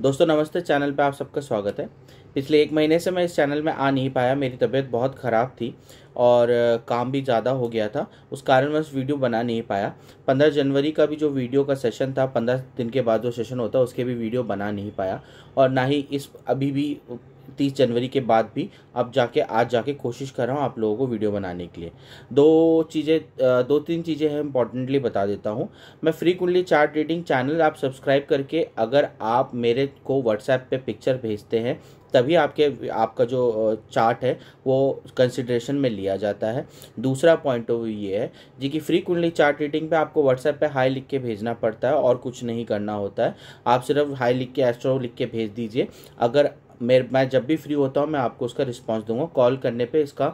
दोस्तों नमस्ते चैनल पे आप सबका स्वागत है पिछले एक महीने से मैं इस चैनल में आ नहीं पाया मेरी तबीयत बहुत ख़राब थी और काम भी ज़्यादा हो गया था उस कारण मैं उस वीडियो बना नहीं पाया पंद्रह जनवरी का भी जो वीडियो का सेशन था पंद्रह दिन के बाद जो सेशन होता है उसके भी वीडियो बना नहीं पाया और ना ही इस अभी भी तीस जनवरी के बाद भी अब जाके आज जाके कोशिश कर रहा हूँ आप लोगों को वीडियो बनाने के लिए दो चीज़ें दो तीन चीज़ें हैं इंपॉर्टेंटली बता देता हूँ मैं फ्रीकुंडली चार्ट रीडिंग चैनल आप सब्सक्राइब करके अगर आप मेरे को व्हाट्सएप पे पिक्चर भेजते हैं तभी आपके आपका जो चार्ट है वो कंसिड्रेशन में लिया जाता है दूसरा पॉइंट ऑफ व्यू ये है जी कि फ्री कुंडली चार्ट रीडिंग पे आपको व्हाट्सएप पे हाई लिख के भेजना पड़ता है और कुछ नहीं करना होता है आप सिर्फ हाई लिख के एस्ट्रो लिख के भेज दीजिए अगर मेरे मैं जब भी फ्री होता हूँ मैं आपको उसका रिस्पांस दूंगा कॉल करने पे इसका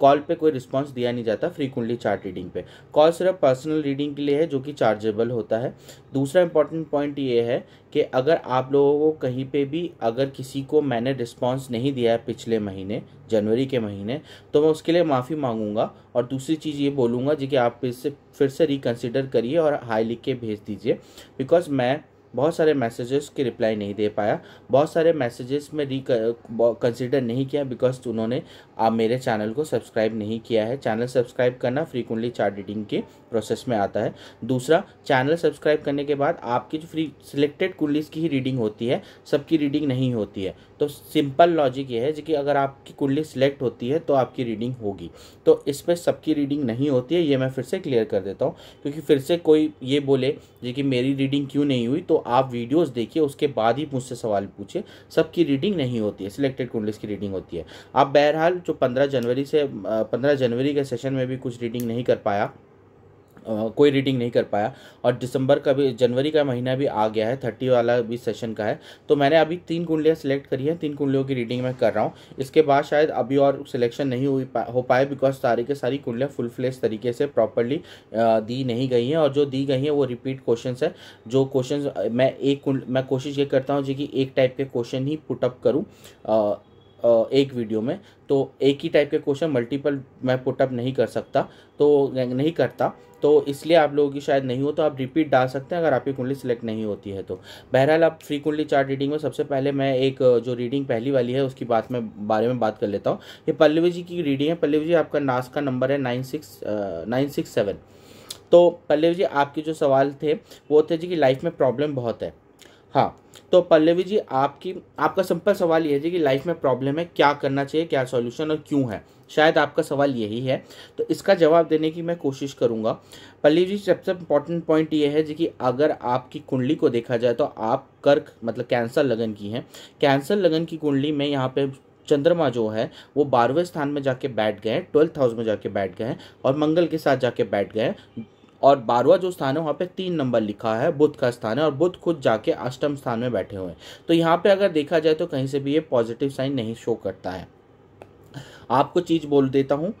कॉल पे कोई रिस्पांस दिया नहीं जाता फ्रीक्वेंटली चार्ट रीडिंग पे कॉल सिर्फ पर्सनल रीडिंग के लिए है जो कि चार्जेबल होता है दूसरा इंपॉर्टेंट पॉइंट ये है कि अगर आप लोगों को कहीं पे भी अगर किसी को मैंने रिस्पॉन्स नहीं दिया है पिछले महीने जनवरी के महीने तो मैं उसके लिए माफ़ी मांगूंगा और दूसरी चीज़ ये बोलूँगा जी कि आप इससे फिर से रिकन्सिडर करिए और हाई लिख के भेज दीजिए बिकॉज मैं बहुत सारे मैसेजेस की रिप्लाई नहीं दे पाया बहुत सारे मैसेजेस में री कंसिडर नहीं किया बिकॉज उन्होंने आप मेरे चैनल को सब्सक्राइब नहीं किया है चैनल सब्सक्राइब करना फ्रीकुंडली चार्ट रीडिंग के प्रोसेस में आता है दूसरा चैनल सब्सक्राइब करने के बाद आपकी जो फ्री सिलेक्टेड कुंडलीस की ही रीडिंग होती है सबकी रीडिंग नहीं होती है तो सिंपल लॉजिक ये है कि अगर आपकी कुल्ली सिलेक्ट होती है तो आपकी रीडिंग होगी तो इस पर सबकी रीडिंग नहीं होती है ये मैं फिर से क्लियर कर देता हूँ क्योंकि फिर से कोई ये बोले जो कि मेरी रीडिंग क्यों नहीं हुई तो आप वीडियोस देखिए उसके बाद ही मुझसे सवाल पूछिए सबकी रीडिंग नहीं होती है सिलेक्टेड कुंडलीस की रीडिंग होती है आप बहरहाल जो पंद्रह जनवरी से पंद्रह जनवरी के सेशन में भी कुछ रीडिंग नहीं कर पाया कोई रीडिंग नहीं कर पाया और दिसंबर का भी जनवरी का महीना भी आ गया है थर्टी वाला भी सेशन का है तो मैंने अभी तीन कुंडलियाँ सिलेक्ट करी हैं तीन कुंडलियों की रीडिंग मैं कर रहा हूँ इसके बाद शायद अभी और सिलेक्शन नहीं हुई पा, हो पाए बिकॉज सारी के सारी कुंडलियाँ फुल फ्लेस तरीके से प्रॉपरली दी नहीं गई हैं और जो दी गई हैं वो रिपीट क्वेश्चन है जो क्वेश्चन मैं एक मैं कोशिश ये करता हूँ जी कि एक टाइप के क्वेश्चन ही पुटअप करूँ एक वीडियो में तो एक ही टाइप के क्वेश्चन मल्टीपल मैं पुटअप नहीं कर सकता तो नहीं करता तो इसलिए आप लोगों की शायद नहीं हो तो आप रिपीट डाल सकते हैं अगर आपकी कुंडली सिलेक्ट नहीं होती है तो बहरहाल आप फ्री कुंडली चार्ट रीडिंग में सबसे पहले मैं एक जो रीडिंग पहली वाली है उसकी बात में बारे में बात कर लेता हूँ ये पल्लवी जी की रीडिंग है पल्लवी जी आपका नास का नंबर है nine six nine six seven तो पल्लवी जी आपके जो सवाल थे वो थे जी कि लाइफ में प्रॉब्लम बहुत है हाँ तो पल्लवी जी आपकी आपका सिंपल सवाल ये है जी कि लाइफ में प्रॉब्लम है क्या करना चाहिए क्या सॉल्यूशन और क्यों है शायद आपका सवाल यही है तो इसका जवाब देने की मैं कोशिश करूँगा पल्लवी जी सबसे इम्पॉर्टेंट पॉइंट ये है जी कि अगर आपकी कुंडली को देखा जाए तो आप कर्क मतलब कैंसर लगन की हैं कैंसर लगन की कुंडली में यहाँ पे चंद्रमा जो है वो बारहवें स्थान में जाके बैठ गए हैं ट्वेल्थ हाउस में जाके बैठ गए हैं और मंगल के साथ जाके बैठ गए हैं और बारवा जो स्थान है वहाँ पे तीन नंबर लिखा है बुद्ध का स्थान है और बुद्ध खुद जाके अष्टम स्थान में बैठे हुए हैं तो यहाँ पे अगर देखा जाए तो कहीं से भी ये पॉजिटिव साइन नहीं शो करता है आपको चीज़ बोल देता हूँ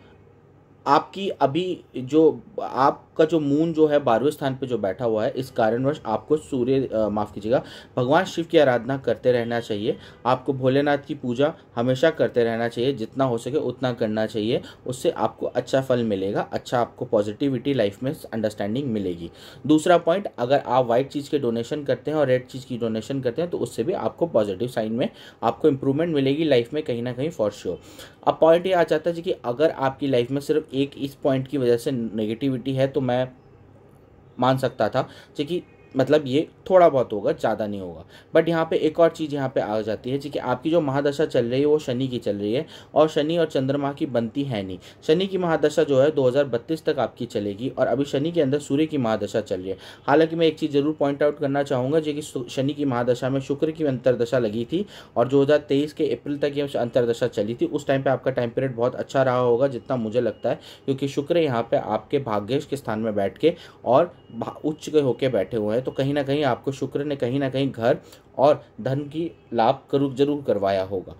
आपकी अभी जो आपका जो मून जो है बारहवें स्थान पे जो बैठा हुआ है इस कारणवश आपको सूर्य माफ़ कीजिएगा भगवान शिव की आराधना करते रहना चाहिए आपको भोलेनाथ की पूजा हमेशा करते रहना चाहिए जितना हो सके उतना करना चाहिए उससे आपको अच्छा फल मिलेगा अच्छा आपको पॉजिटिविटी लाइफ में अंडरस्टैंडिंग मिलेगी दूसरा पॉइंट अगर आप वाइट चीज़ के डोनेशन करते हैं और रेड चीज़ की डोनेशन करते हैं तो उससे भी आपको पॉजिटिव साइन में आपको इंप्रूवमेंट मिलेगी लाइफ में कहीं ना कहीं फॉर श्योर अब पॉइंट ये आ जाता है कि अगर आपकी लाइफ में सिर्फ एक इस पॉइंट की वजह से नेगेटिविटी है तो मैं मान सकता था कि मतलब ये थोड़ा बहुत होगा ज़्यादा नहीं होगा बट यहाँ पे एक और चीज़ यहाँ पे आ जाती है जी कि आपकी जो महादशा चल रही है वो शनि की चल रही है और शनि और चंद्रमा की बनती है नहीं शनि की महादशा जो है 2032 तक आपकी चलेगी और अभी शनि के अंदर सूर्य की महादशा चल रही है हालांकि मैं एक चीज़ ज़रूर पॉइंट आउट करना चाहूँगा जो कि शनि की महादशा में शुक्र की अंतरदशा लगी थी और दो के अप्रैल तक ये अंतरदशा चली थी उस टाइम पर आपका टाइम पीरियड बहुत अच्छा रहा होगा जितना मुझे लगता है क्योंकि शुक्र यहाँ पर आपके भाग्यश के स्थान में बैठ के और उच्च होकर बैठे हुए हैं तो कहीं ना कहीं आपको शुक्र ने कहीं ना कहीं घर और धन की लाभ करूँ जरूर करवाया होगा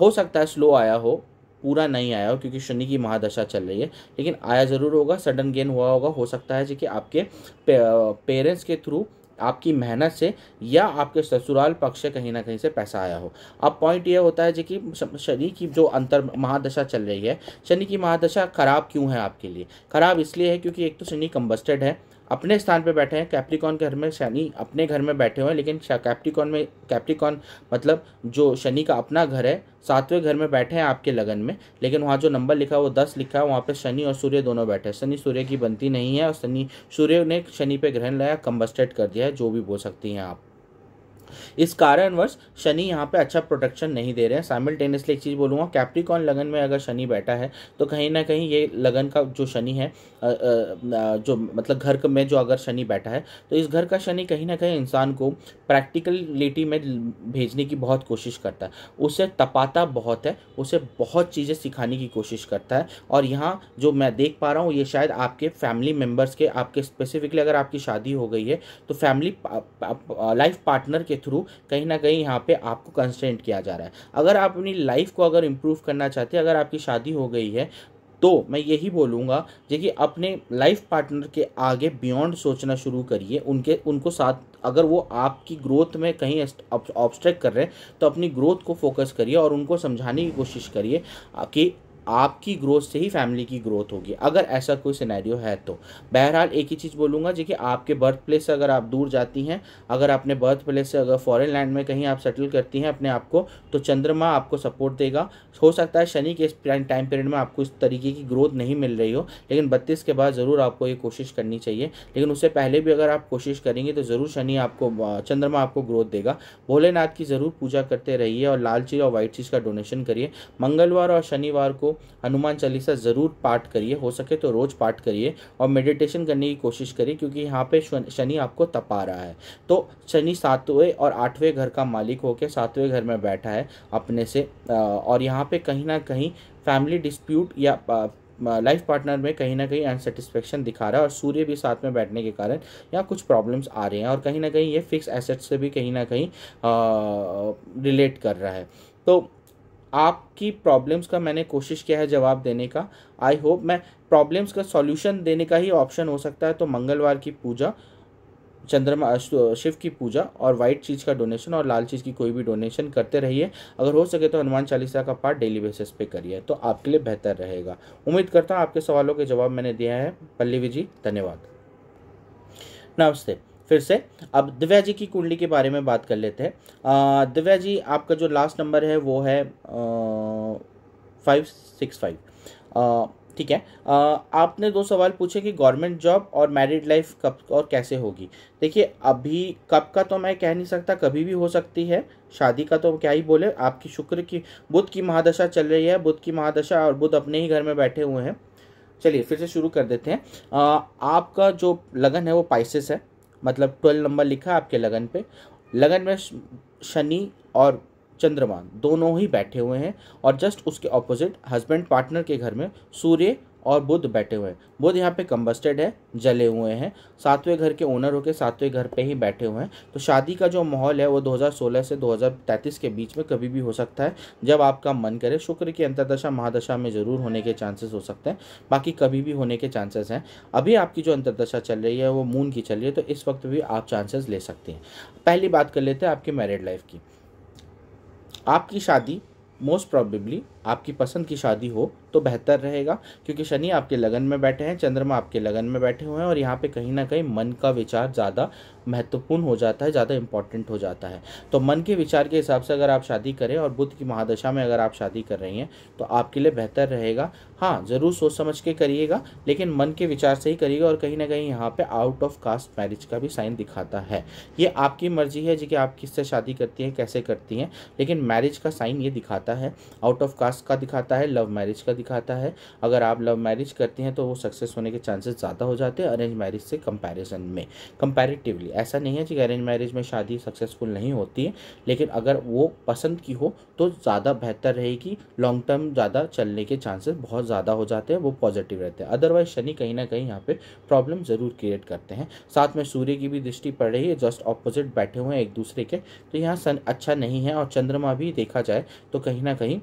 हो सकता है स्लो आया हो पूरा नहीं आया हो क्योंकि शनि की महादशा चल रही है लेकिन आया ज़रूर होगा सडन गेन हुआ होगा हो सकता है जी कि आपके पे, पेरेंट्स के थ्रू आपकी मेहनत से या आपके ससुराल पक्ष से कहीं ना कहीं से पैसा आया हो अब पॉइंट यह होता है जी कि शनि की जो अंतर महादशा चल रही है शनि की महादशा खराब क्यों है आपके लिए खराब इसलिए है क्योंकि एक तो शनि कम्बस्टेड है अपने स्थान पर बैठे हैं कैप्टिकॉन के घर में शनि अपने घर में बैठे हुए हैं लेकिन कैप्टिकॉन में कैप्टिकॉन मतलब जो शनि का अपना घर है सातवें घर में बैठे हैं आपके लगन में लेकिन वहाँ जो नंबर लिखा है वो दस लिखा है वहाँ पे शनि और सूर्य दोनों बैठे हैं शनि सूर्य की बनती नहीं है और शनि सूर्य ने शनि पे ग्रहण लाया कम्बस्टेड कर दिया है जो भी बोल सकती हैं आप इस कारणवश शनि यहाँ पे अच्छा प्रोटेक्शन नहीं दे रहे हैं साइमल्टेनियसली एक चीज़ बोलूँगा कैप्टिकॉन लगन में अगर शनि बैठा है तो कहीं ना कहीं ये लगन का जो शनि है जो मतलब घर में जो अगर शनि बैठा है तो इस घर का शनि कहीं ना कहीं इंसान को प्रैक्टिकलिटी में भेजने की बहुत कोशिश करता है उसे तपाता बहुत है उसे बहुत चीज़ें सिखाने की कोशिश करता है और यहाँ जो मैं देख पा रहा हूँ ये शायद आपके फैमिली मेम्बर्स के आपके स्पेसिफिकली अगर आपकी शादी हो गई है तो फैमिली लाइफ पार्टनर के थ्रू कहीं ना कहीं यहाँ पे आपको कंस्टेंट किया जा रहा है अगर आप अपनी लाइफ को अगर इम्प्रूव करना चाहते हैं अगर आपकी शादी हो गई है तो मैं यही बोलूँगा जो कि अपने लाइफ पार्टनर के आगे बियॉन्ड सोचना शुरू करिए उनके उनको साथ अगर वो आपकी ग्रोथ में कहीं ऑब्स्ट्रैक्ट कर रहे हैं तो अपनी ग्रोथ को फोकस करिए और उनको समझाने की कोशिश करिए कि आपकी ग्रोथ से ही फैमिली की ग्रोथ होगी अगर ऐसा कोई सिनेरियो है तो बहरहाल एक ही चीज़ बोलूँगा जी कि आपके बर्थ प्लेस से अगर आप दूर जाती हैं अगर आपने बर्थ प्लेस से अगर फॉरेन लैंड में कहीं आप सेटल करती हैं अपने आप को तो चंद्रमा आपको सपोर्ट देगा हो सकता है शनि के इस टाइम पीरियड में आपको इस तरीके की ग्रोथ नहीं मिल रही हो लेकिन बत्तीस के बाद ज़रूर आपको ये कोशिश करनी चाहिए लेकिन उससे पहले भी अगर आप कोशिश करेंगे तो ज़रूर शनि आपको चंद्रमा आपको ग्रोथ देगा भोलेनाथ की ज़रूर पूजा करते रहिए और लाल चीज़ और वाइट चीज़ का डोनेशन करिए मंगलवार और शनिवार को हनुमान चालीसा ज़रूर पाठ करिए हो सके तो रोज़ पाठ करिए और मेडिटेशन करने की कोशिश करिए क्योंकि यहाँ पे शनि आपको तपा रहा है तो शनि सातवें और आठवें घर का मालिक होकर सातवें घर में बैठा है अपने से और यहाँ पे कहीं ना कहीं फैमिली डिस्प्यूट या लाइफ पार्टनर में कहीं ना कहीं अनसेटिस्फेक्शन दिखा रहा है और सूर्य भी साथ में बैठने के कारण यहाँ कुछ प्रॉब्लम्स आ रहे हैं और कहीं ना कहीं ये फिक्स एसेट्स से भी कहीं ना कहीं रिलेट कर रहा है तो आपकी प्रॉब्लम्स का मैंने कोशिश किया है जवाब देने का आई होप मैं प्रॉब्लम्स का सॉल्यूशन देने का ही ऑप्शन हो सकता है तो मंगलवार की पूजा चंद्रमा शिव की पूजा और वाइट चीज़ का डोनेशन और लाल चीज़ की कोई भी डोनेशन करते रहिए अगर हो सके तो हनुमान चालीसा का पाठ डेली बेसिस पे करिए तो आपके लिए बेहतर रहेगा उम्मीद करता हूँ आपके सवालों के जवाब मैंने दिया है पल्लवी जी धन्यवाद नमस्ते फिर से अब दिव्या जी की कुंडली के बारे में बात कर लेते हैं दिव्या जी आपका जो लास्ट नंबर है वो है फाइव सिक्स फाइव ठीक है आ, आपने दो सवाल पूछे कि गवर्नमेंट जॉब और मैरिड लाइफ कब और कैसे होगी देखिए अभी कब का तो मैं कह नहीं सकता कभी भी हो सकती है शादी का तो क्या ही बोले आपकी शुक्र की बुध की महादशा चल रही है बुध की महादशा और बुध अपने ही घर में बैठे हुए हैं चलिए फिर से शुरू कर देते हैं आ, आपका जो लगन है वो पाइसिस है मतलब ट्वेल्व नंबर लिखा आपके लगन पे लगन में शनि और चंद्रमा दोनों ही बैठे हुए हैं और जस्ट उसके ऑपोजिट हस्बैंड पार्टनर के घर में सूर्य और बुध बैठे हुए हैं बुध यहाँ पे कम्बस्टेड है जले हुए हैं सातवें घर के ओनर होकर सातवें घर पे ही बैठे हुए हैं तो शादी का जो माहौल है वो 2016 से 2033 के बीच में कभी भी हो सकता है जब आपका मन करे शुक्र की अंतरदशा महादशा में ज़रूर होने के चांसेस हो सकते हैं बाकी कभी भी होने के चांसेस हैं अभी आपकी जो अंतरदशा चल रही है वो मून की चल रही है तो इस वक्त भी आप चांसेस ले सकते हैं पहली बात कर लेते हैं आपकी मैरिड लाइफ की आपकी शादी मोस्ट प्रॉबेबली आपकी पसंद की शादी हो तो बेहतर रहेगा क्योंकि शनि आपके लगन में बैठे हैं चंद्रमा आपके लगन में बैठे हुए हैं और यहाँ पे कहीं ना कहीं मन का विचार ज़्यादा महत्वपूर्ण हो जाता है ज़्यादा इंपॉर्टेंट हो जाता है तो मन के विचार के हिसाब से अगर आप शादी करें और बुद्ध की महादशा में अगर आप शादी कर रही हैं तो आपके लिए बेहतर रहेगा हाँ ज़रूर सोच समझ के करिएगा लेकिन मन के विचार से ही करिएगा और कहीं ना कहीं यहाँ पर आउट ऑफ कास्ट मैरिज का भी साइन दिखाता है ये आपकी मर्जी है जी कि आप किससे शादी करती हैं कैसे करती हैं लेकिन मैरिज का साइन ये दिखाता है आउट ऑफ कास्ट पास्ट का दिखाता है लव मैरिज का दिखाता है अगर आप लव मैरिज करती हैं तो वो सक्सेस होने के चांसेस ज़्यादा हो जाते हैं अरेंज मैरिज से कंपैरिजन में कंपैरेटिवली ऐसा नहीं है कि अरेंज मैरिज में शादी सक्सेसफुल नहीं होती है लेकिन अगर वो पसंद की हो तो ज़्यादा बेहतर रहेगी लॉन्ग टर्म ज़्यादा चलने के चांसेस बहुत ज़्यादा हो जाते हैं वो पॉजिटिव रहते हैं अदरवाइज शनि कहीं ना कहीं यहाँ पर प्रॉब्लम ज़रूर क्रिएट करते हैं साथ में सूर्य की भी दृष्टि पड़ रही है जस्ट ऑपोजिट बैठे हुए हैं एक दूसरे के तो यहाँ सन अच्छा नहीं है और चंद्रमा भी देखा जाए तो कहीं ना कहीं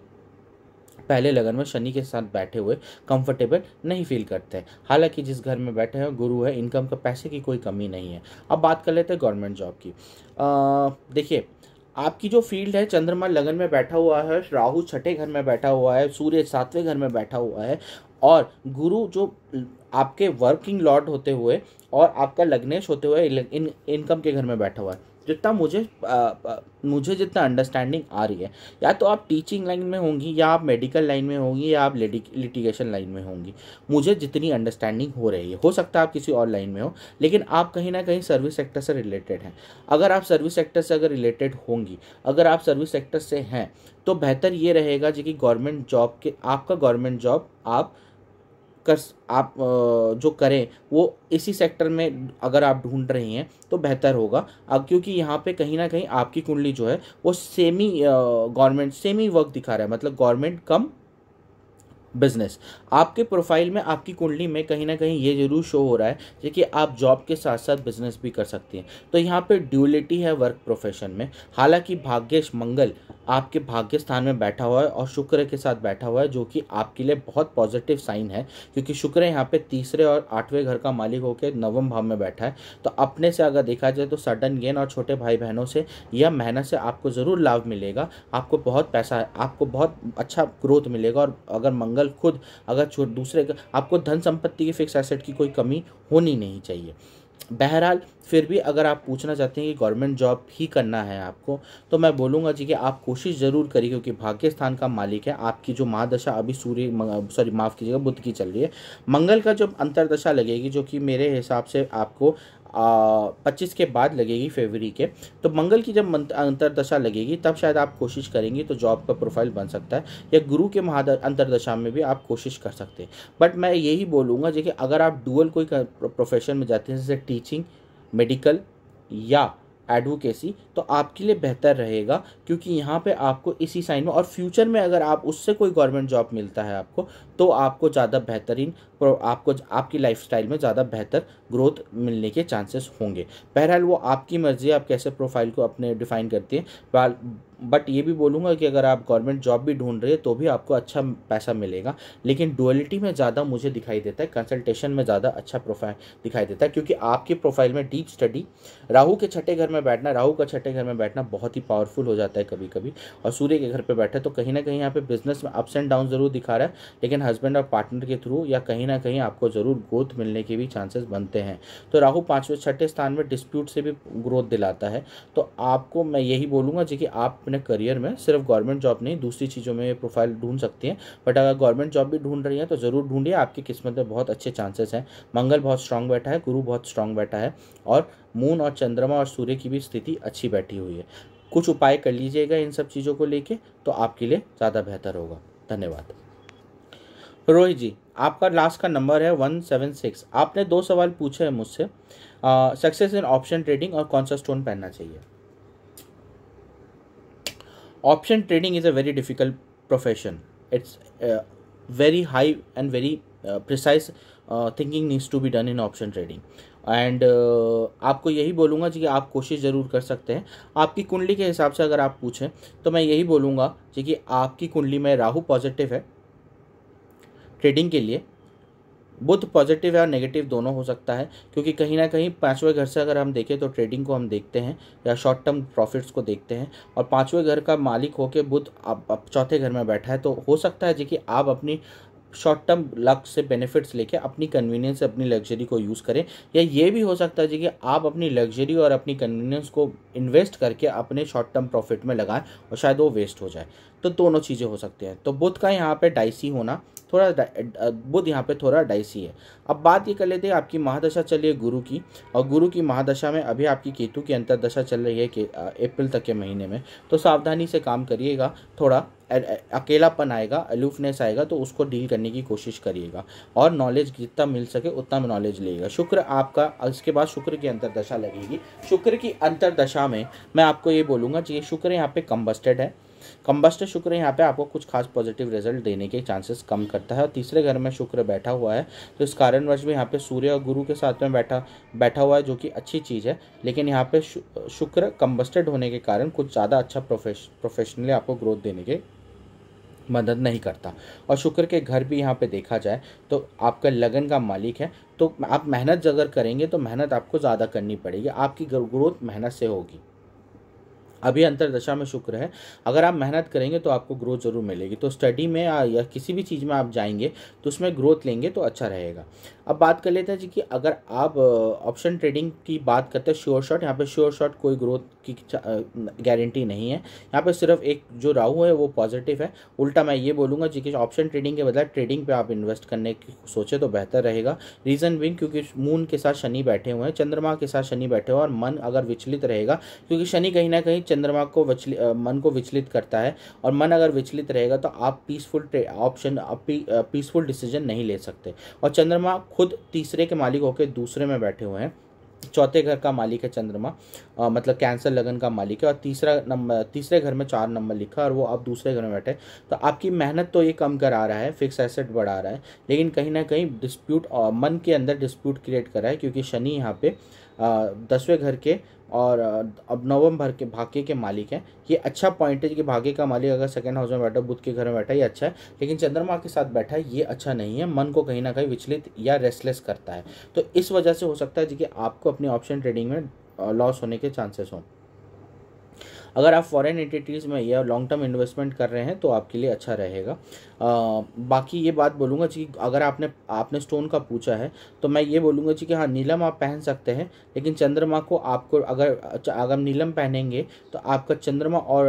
पहले लगन में शनि के साथ बैठे हुए कंफर्टेबल नहीं फील करते हैं हालांकि जिस घर में बैठे हैं गुरु है इनकम का पैसे की कोई कमी नहीं है अब बात कर लेते हैं गवर्नमेंट जॉब की देखिए आपकी जो फील्ड है चंद्रमा लगन में बैठा हुआ है राहु छठे घर में बैठा हुआ है सूर्य सातवें घर में बैठा हुआ है और गुरु जो आपके वर्किंग लॉर्ड होते हुए और आपका लग्नेश होते हुए इन इनकम के घर में बैठा हुआ है जितना मुझे आ, मुझे जितना अंडरस्टैंडिंग आ रही है या तो आप टीचिंग लाइन में होंगी या आप मेडिकल लाइन में होंगी या आप लिटिगेशन लाइन में होंगी मुझे जितनी अंडरस्टैंडिंग हो रही है हो सकता है आप किसी और लाइन में हो लेकिन आप कहीं ना कहीं सर्विस सेक्टर से रिलेटेड हैं अगर आप सर्विस सेक्टर से अगर रिलेटेड होंगी अगर आप सर्विस सेक्टर से हैं तो बेहतर ये रहेगा जो कि गवर्नमेंट जॉब के आपका गवर्नमेंट जॉब आप कर आप जो करें वो इसी सेक्टर में अगर आप ढूंढ रही हैं तो बेहतर होगा अब क्योंकि यहाँ पे कहीं ना कहीं आपकी कुंडली जो है वो सेमी गवर्नमेंट सेमी वर्क दिखा रहा है मतलब गवर्नमेंट कम बिजनेस आपके प्रोफाइल में आपकी कुंडली में कहीं ना कहीं ये जरूर शो हो रहा है कि आप जॉब के साथ साथ बिजनेस भी कर सकती हैं तो यहाँ पे ड्यूलिटी है वर्क प्रोफेशन में हालांकि भाग्यश मंगल आपके भाग्य स्थान में बैठा हुआ है और शुक्र के साथ बैठा हुआ है जो कि आपके लिए बहुत पॉजिटिव साइन है क्योंकि शुक्र यहाँ पे तीसरे और आठवें घर का मालिक होकर नवम भाव में बैठा है तो अपने से अगर देखा जाए तो सडन गेन और छोटे भाई बहनों से या मेहनत से आपको ज़रूर लाभ मिलेगा आपको बहुत पैसा आपको बहुत अच्छा ग्रोथ मिलेगा और अगर मंगल अगर खुद अगर छोड़ दूसरे का आपको धन संपत्ति की फिक्स एसेट की कोई कमी होनी नहीं चाहिए बहरहाल फिर भी अगर आप पूछना चाहते हैं कि गवर्नमेंट जॉब ही करना है आपको तो मैं बोलूँगा जी कि आप कोशिश ज़रूर करिए क्योंकि भाग्य स्थान का मालिक है आपकी जो महादशा अभी सूर्य सॉरी माफ़ कीजिएगा बुद्ध की चल रही है मंगल का जो अंतरदशा लगेगी जो कि मेरे हिसाब से आपको पच्चीस के बाद लगेगी फेवरी के तो मंगल की जब अंतरदशा लगेगी तब शायद आप कोशिश करेंगे तो जॉब का प्रोफाइल बन सकता है या गुरु के महा अंतरदशा में भी आप कोशिश कर सकते हैं बट मैं यही बोलूँगा जैसे अगर आप डुअल कोई प्रोफेशन में जाते हैं जैसे टीचिंग मेडिकल या एडवोकेसी तो आपके लिए बेहतर रहेगा क्योंकि यहाँ पे आपको इसी साइन में और फ्यूचर में अगर आप उससे कोई गवर्नमेंट जॉब मिलता है आपको तो आपको ज़्यादा बेहतरीन आपको आपकी लाइफस्टाइल में ज़्यादा बेहतर ग्रोथ मिलने के चांसेस होंगे बहरहाल वो आपकी मर्ज़ी आप कैसे प्रोफाइल को अपने डिफ़ाइन करती हैं बट ये भी बोलूँगा कि अगर आप गवर्नमेंट जॉब भी ढूंढ रहे हैं तो भी आपको अच्छा पैसा मिलेगा लेकिन डुअलिटी में ज़्यादा मुझे दिखाई देता है कंसल्टेशन में ज़्यादा अच्छा प्रोफाइल दिखाई देता है क्योंकि आपके प्रोफाइल में डीप स्टडी राहू के छठे घर में बैठना राहू का छठे घर में बैठना बहुत ही पावरफुल हो जाता है कभी कभी और सूर्य के घर पर बैठे तो कहीं ना कहीं यहाँ पर बिजनेस में अप्स एंड डाउन ज़रूर दिखा रहा है लेकिन हस्बैंड और पार्टनर के थ्रू या कहीं ना कहीं आपको ज़रूर ग्रोथ मिलने के भी चांसेस बनते हैं तो राहु पाँचवें छठे स्थान में डिस्प्यूट से भी ग्रोथ दिलाता है तो आपको मैं यही बोलूँगा जी कि आप अपने करियर में सिर्फ गवर्नमेंट जॉब नहीं दूसरी चीज़ों में प्रोफाइल ढूंढ सकती हैं बट अगर गवर्नमेंट जॉब भी ढूंढ रही है तो ज़रूर ढूंढिए आपकी किस्मत में बहुत अच्छे चांसेस हैं मंगल बहुत स्ट्रांग बैठा है गुरु बहुत स्ट्रांग बैठा है और मून और चंद्रमा और सूर्य की भी स्थिति अच्छी बैठी हुई है कुछ उपाय कर लीजिएगा इन सब चीज़ों को लेके तो आपके लिए ज़्यादा बेहतर होगा धन्यवाद रोहित जी आपका लास्ट का नंबर है वन सेवन सिक्स आपने दो सवाल पूछे हैं मुझसे सक्सेस इन ऑप्शन ट्रेडिंग और कौन सा स्टोन पहनना चाहिए option trading is a very difficult profession it's very high and very precise thinking needs to be done in option trading and आपको यही बोलूँगा जी कि आप कोशिश ज़रूर कर सकते हैं आपकी कुंडली के हिसाब से अगर आप पूछें तो मैं यही बोलूँगा जी कि आपकी कुंडली में राहू पॉजिटिव है ट्रेडिंग के लिए बुद्ध पॉजिटिव तो या नेगेटिव दोनों हो सकता है क्योंकि कहीं ना कहीं पाँचवें घर से अगर हम देखें तो ट्रेडिंग को हम देखते हैं या शॉर्ट टर्म प्रॉफिट्स को देखते हैं और पाँचवें घर का मालिक होकर बुद्ध अब चौथे घर में बैठा है तो हो सकता है जी कि आप अपनी शॉर्ट टर्म लक से बेनिफिट्स लेके अपनी कन्वीनियंस से अपनी लग्जरी को यूज़ करें या ये भी हो सकता है जी कि आप अपनी लग्जरी और अपनी कन्वीनियंस को इन्वेस्ट करके अपने शॉर्ट टर्म प्रॉफिट में लगाएं और शायद वो वेस्ट हो जाए तो दोनों चीज़ें हो सकती हैं तो बुध का यहाँ पे डाइसी होना थोड़ा बुध यहाँ पे थोड़ा डाइसी है अब बात ये कर लेते हैं आपकी महादशा चलिए गुरु की और गुरु की महादशा में अभी आपकी केतु की अंतरदशा चल रही है कि अप्रैल तक के महीने में तो सावधानी से काम करिएगा थोड़ा अकेलापन आएगा अलूफनेस आएगा तो उसको डील करने की कोशिश करिएगा और नॉलेज जितना मिल सके उतना नॉलेज लेगा शुक्र आपका इसके बाद शुक्र की अंतरदशा लगेगी शुक्र की अंतरदशा में मैं आपको ये बोलूँगा कि शुक्र यहाँ पे कम्बस्टेड है कम्बस्ट शुक्र यहाँ पे आपको कुछ खास पॉजिटिव रिजल्ट देने के चांसेस कम करता है और तीसरे घर में शुक्र बैठा हुआ है तो इस कारणवश भी यहाँ पे सूर्य और गुरु के साथ में बैठा बैठा हुआ है जो कि अच्छी चीज़ है लेकिन यहाँ पे शुक्र कम्बस्टेड होने के कारण कुछ ज़्यादा अच्छा प्रोफेश प्रोफेशनली आपको ग्रोथ देने के मदद नहीं करता और शुक्र के घर भी यहाँ पे देखा जाए तो आपका लगन का मालिक है तो आप मेहनत अगर करेंगे तो मेहनत आपको ज़्यादा करनी पड़ेगी आपकी ग्रोथ मेहनत से होगी अभी अंतरदशा में शुक्र है अगर आप मेहनत करेंगे तो आपको ग्रोथ ज़रूर मिलेगी तो स्टडी में या किसी भी चीज़ में आप जाएंगे तो उसमें ग्रोथ लेंगे तो अच्छा रहेगा अब बात कर लेते हैं जी कि अगर आप ऑप्शन ट्रेडिंग की बात करते हैं श्योर शॉट यहाँ पे श्योर शॉट कोई ग्रोथ की गारंटी नहीं है यहाँ पे सिर्फ एक जो राहु है वो पॉजिटिव है उल्टा मैं ये बोलूँगा जी कि ऑप्शन ट्रेडिंग के बजाय ट्रेडिंग पे आप इन्वेस्ट करने की सोचे तो बेहतर रहेगा रीज़न बिंग क्योंकि मून के साथ शनि बैठे हुए हैं चंद्रमा के साथ शनि बैठे हुए और मन अगर विचलित रहेगा क्योंकि शनि कहीं ना कहीं चंद्रमा को विचलित मन को विचलित करता है और मन अगर विचलित रहेगा तो आप पीसफुल ऑप्शन पीसफुल डिसीजन नहीं ले सकते और चंद्रमा खुद तीसरे के मालिक होकर दूसरे में बैठे हुए हैं चौथे घर का मालिक है चंद्रमा आ, मतलब कैंसर लगन का मालिक है और तीसरा नंबर तीसरे घर में चार नंबर लिखा और वो अब दूसरे घर में बैठे तो आपकी मेहनत तो ये कम करा रहा है फिक्स एसेट बढ़ा रहा है लेकिन कहीं ना कहीं डिस्प्यूट मन के अंदर डिस्प्यूट क्रिएट कर रहा है क्योंकि शनि यहाँ पे आ, दसवें घर के और अब नवम भर के भाग्य के मालिक हैं ये अच्छा पॉइंट है कि भाग्य का मालिक अगर सेकंड हाउस में बैठा बुद्ध के घर में बैठा ये अच्छा है लेकिन चंद्रमा के साथ बैठा है ये अच्छा नहीं है मन को कहीं ना कहीं विचलित या रेस्टलेस करता है तो इस वजह से हो सकता है कि आपको अपने ऑप्शन ट्रेडिंग में लॉस होने के चांसेस हों अगर आप फॉरेन एंटिटीज़ में या लॉन्ग टर्म इन्वेस्टमेंट कर रहे हैं तो आपके लिए अच्छा रहेगा बाकी ये बात बोलूँगा जी अगर आपने आपने स्टोन का पूछा है तो मैं ये बोलूँगा जी कि हाँ नीलम आप पहन सकते हैं लेकिन चंद्रमा को आपको अगर अच्छा, अगर नीलम पहनेंगे तो आपका चंद्रमा और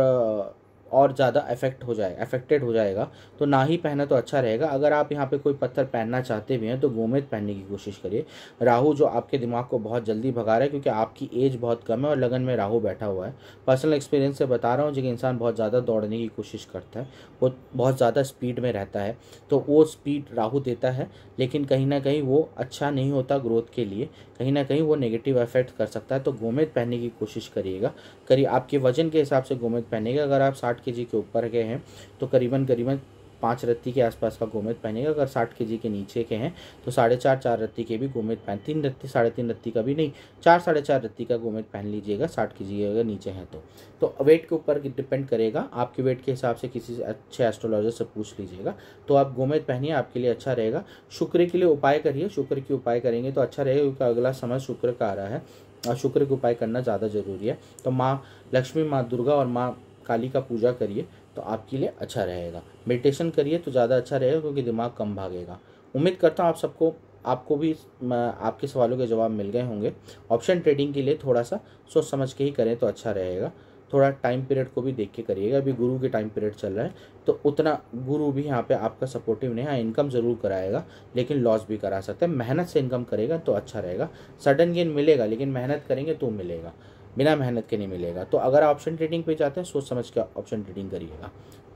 और ज़्यादा अफेक्ट हो जाए अफेक्टेड हो जाएगा तो ना ही पहना तो अच्छा रहेगा अगर आप यहाँ पे कोई पत्थर पहनना चाहते भी हैं तो गोमेद पहनने की कोशिश करिए राहु जो आपके दिमाग को बहुत जल्दी भगा रहा है क्योंकि आपकी एज बहुत कम है और लगन में राहु बैठा हुआ है पर्सनल एक्सपीरियंस से बता रहा हूँ जो इंसान बहुत ज़्यादा दौड़ने की कोशिश करता है वो बहुत ज़्यादा स्पीड में रहता है तो वो स्पीड राहू देता है लेकिन कहीं ना कहीं वो अच्छा नहीं होता ग्रोथ के लिए कहीं ना कहीं वो नेगेटिव इफेक्ट कर सकता है तो गोमेद पहनने की कोशिश करिएगा करीब आपके वजन के हिसाब से गोमेद पहनेगा अगर आप साठ के के ऊपर गए हैं तो करीबन करीबन पाँच रत्ती के आसपास का गोमेद पहनेगा अगर साठ के के नीचे के हैं तो साढ़े चार चार रत्ती के भी गोमेद पहन तीन रत्ती साढ़े तीन रत्ती का भी नहीं चार साढ़े चार रत्ती का गोमेद पहन लीजिएगा साठ के जी अगर नीचे हैं तो तो वेट के ऊपर डिपेंड करेगा आपके वेट के हिसाब से किसी अच्छे एस्ट्रोलॉजर से पूछ लीजिएगा तो आप गोमेद पहनिए आपके लिए अच्छा रहेगा शुक्र के लिए उपाय करिए शुक्र के उपाय करेंगे तो अच्छा रहेगा क्योंकि अगला समय शुक्र का आ रहा है और शुक्र के उपाय करना ज़्यादा ज़रूरी है तो माँ लक्ष्मी माँ दुर्गा और माँ काली का पूजा करिए तो आपके लिए अच्छा रहेगा मेडिटेशन करिए तो ज़्यादा अच्छा रहेगा क्योंकि दिमाग कम भागेगा उम्मीद करता हूँ आप सबको आपको भी आपके सवालों के जवाब मिल गए होंगे ऑप्शन ट्रेडिंग के लिए थोड़ा सा सोच समझ के ही करें तो अच्छा रहेगा थोड़ा टाइम पीरियड को भी देख के करिएगा अभी गुरु के टाइम पीरियड चल रहा है तो उतना गुरु भी यहाँ पे आपका सपोर्टिव नहीं है इनकम हाँ, ज़रूर कराएगा लेकिन लॉस भी करा सकता है मेहनत से इनकम करेगा तो अच्छा रहेगा सडन गेन मिलेगा लेकिन मेहनत करेंगे तो मिलेगा बिना मेहनत के नहीं मिलेगा तो अगर ऑप्शन ट्रेडिंग पे जाते हैं सोच समझ के ऑप्शन ट्रेडिंग करिएगा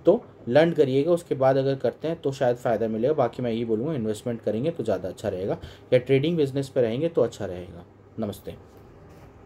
तो लर्न करिएगा उसके बाद अगर करते हैं तो शायद फ़ायदा मिलेगा बाकी मैं यही बोलूँगा इन्वेस्टमेंट करेंगे तो ज़्यादा अच्छा रहेगा या ट्रेडिंग बिजनेस पर रहेंगे तो अच्छा रहेगा नमस्ते